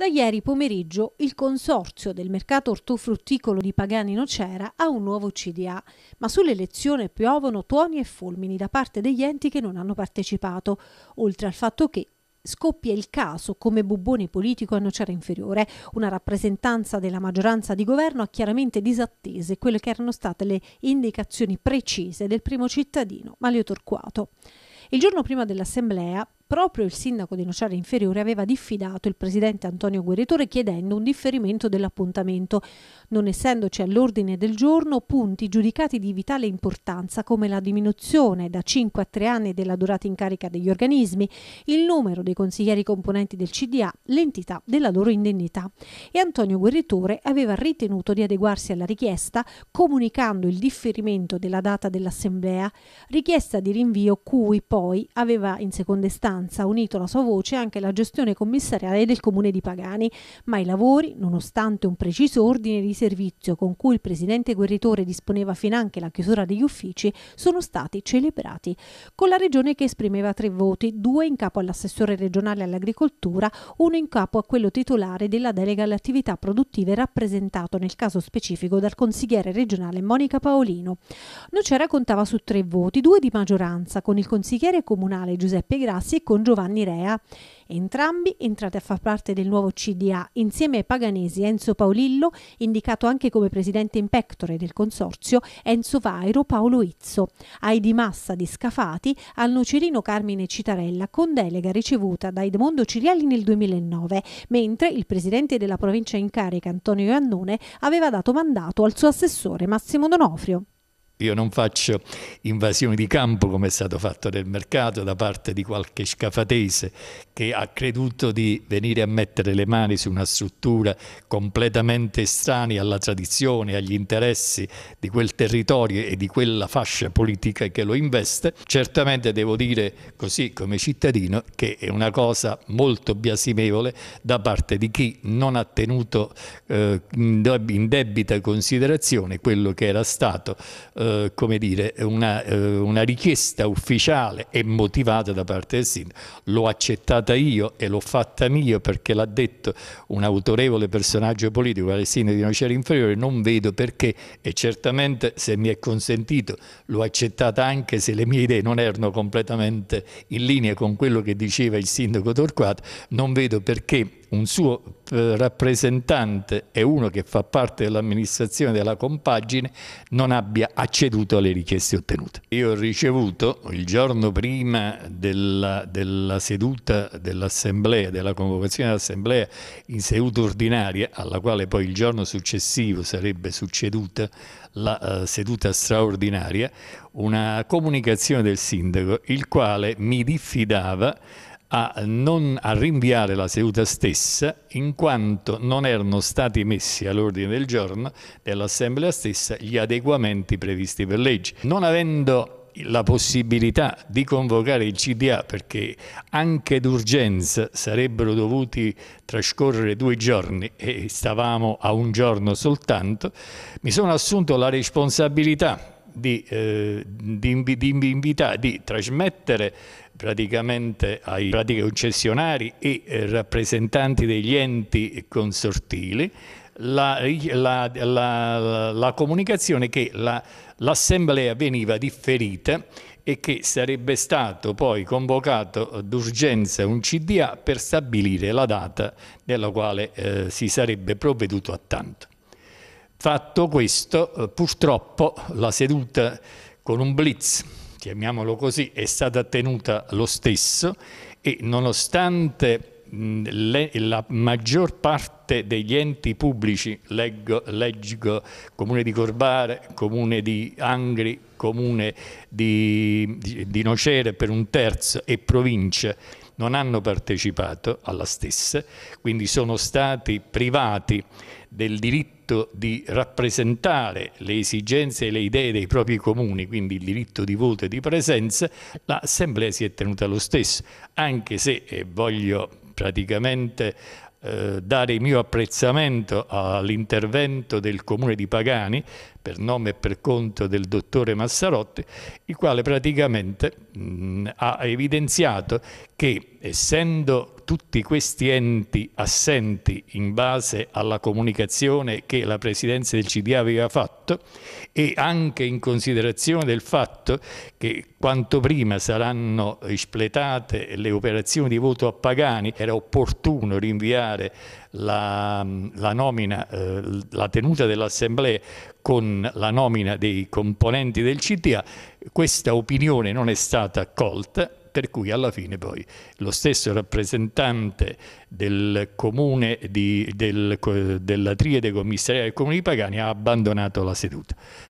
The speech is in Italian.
Da ieri pomeriggio il consorzio del mercato ortofrutticolo di Pagani Nocera ha un nuovo CDA, ma sull'elezione piovono tuoni e fulmini da parte degli enti che non hanno partecipato, oltre al fatto che scoppia il caso come bubbone politico a Nocera Inferiore. Una rappresentanza della maggioranza di governo ha chiaramente disattese quelle che erano state le indicazioni precise del primo cittadino, Mario Torquato. Il giorno prima dell'assemblea, proprio il sindaco di Nociara Inferiore aveva diffidato il presidente Antonio Guerritore chiedendo un differimento dell'appuntamento, non essendoci all'ordine del giorno punti giudicati di vitale importanza come la diminuzione da 5 a 3 anni della durata in carica degli organismi, il numero dei consiglieri componenti del CDA, l'entità della loro indennità. E Antonio Guerritore aveva ritenuto di adeguarsi alla richiesta comunicando il differimento della data dell'assemblea, richiesta di rinvio cui poi aveva in seconda istanza maggioranza ha unito la sua voce anche alla gestione commissariale del comune di Pagani, ma i lavori, nonostante un preciso ordine di servizio con cui il presidente Guerritore disponeva finanche la chiusura degli uffici, sono stati celebrati, con la regione che esprimeva tre voti, due in capo all'assessore regionale all'agricoltura, uno in capo a quello titolare della delega alle attività produttive rappresentato nel caso specifico dal consigliere regionale Monica Paolino. Nocera contava su tre voti, due di maggioranza, con il consigliere comunale Giuseppe Grassi e con Giovanni Rea. Entrambi entrati a far parte del nuovo CDA insieme ai paganesi Enzo Paolillo, indicato anche come presidente in pectore del consorzio, Enzo Vairo, Paolo Izzo, ai Di Massa di Scafati, al Nocerino Carmine Citarella con delega ricevuta da Edmondo Cirielli nel 2009, mentre il presidente della provincia in carica Antonio Iannone aveva dato mandato al suo assessore Massimo Donofrio. Io non faccio invasioni di campo come è stato fatto nel mercato da parte di qualche scafatese che ha creduto di venire a mettere le mani su una struttura completamente estranea alla tradizione, agli interessi di quel territorio e di quella fascia politica che lo investe. Certamente devo dire così come cittadino che è una cosa molto biasimevole da parte di chi non ha tenuto eh, in debita considerazione quello che era stato eh, eh, come dire, una, eh, una, richiesta ufficiale e motivata da parte del sindaco. L'ho accettata io e l'ho fatta mia perché l'ha detto un autorevole personaggio politico, Alessino di Nocera Inferiore, non vedo perché e certamente se mi è consentito l'ho accettata anche se le mie idee non erano completamente in linea con quello che diceva il sindaco Torquato, non vedo perché un suo eh, rappresentante e uno che fa parte dell'amministrazione della compagine non abbia acceduto alle richieste ottenute. Io ho ricevuto il giorno prima della, della seduta dell'assemblea, della convocazione dell'assemblea in seduta ordinaria, alla quale poi il giorno successivo sarebbe succeduta la uh, seduta straordinaria, una comunicazione del sindaco, il quale mi diffidava a, non, a rinviare la seduta stessa in quanto non erano stati messi all'ordine del giorno dell'Assemblea stessa gli adeguamenti previsti per legge. Non avendo la possibilità di convocare il CDA perché anche d'urgenza sarebbero dovuti trascorrere due giorni e stavamo a un giorno soltanto, mi sono assunto la responsabilità di, eh, di, invi di, invita di trasmettere praticamente ai pratica concessionari e eh, rappresentanti degli enti consortili la, la, la, la comunicazione che l'assemblea veniva differita e che sarebbe stato poi convocato d'urgenza un CDA per stabilire la data nella quale eh, si sarebbe provveduto a tanto. Fatto questo, eh, purtroppo la seduta con un blitz chiamiamolo così, è stata tenuta lo stesso e nonostante le, la maggior parte degli enti pubblici, leggo, leggo Comune di Corbare, Comune di Angri, Comune di, di, di Nocere per un terzo e province, non hanno partecipato alla stessa, quindi sono stati privati del diritto di rappresentare le esigenze e le idee dei propri comuni, quindi il diritto di voto e di presenza, l'Assemblea si è tenuta lo stesso, anche se eh, voglio praticamente eh, dare il mio apprezzamento all'intervento del comune di Pagani per nome e per conto del dottore Massarotti, il quale praticamente mh, mm, ha evidenziato che essendo tutti questi enti assenti in base alla comunicazione che la Presidenza del CDA aveva fatto e anche in considerazione del fatto che quanto prima saranno espletate le operazioni di voto a Pagani, era opportuno rinviare la, mm, la nomina, eh, la tenuta dell'Assemblea con la nomina dei componenti del CTA, questa opinione non è stata accolta, per cui alla fine poi lo stesso rappresentante del comune di, del, della triade commissariale del comune di Pagani ha abbandonato la seduta.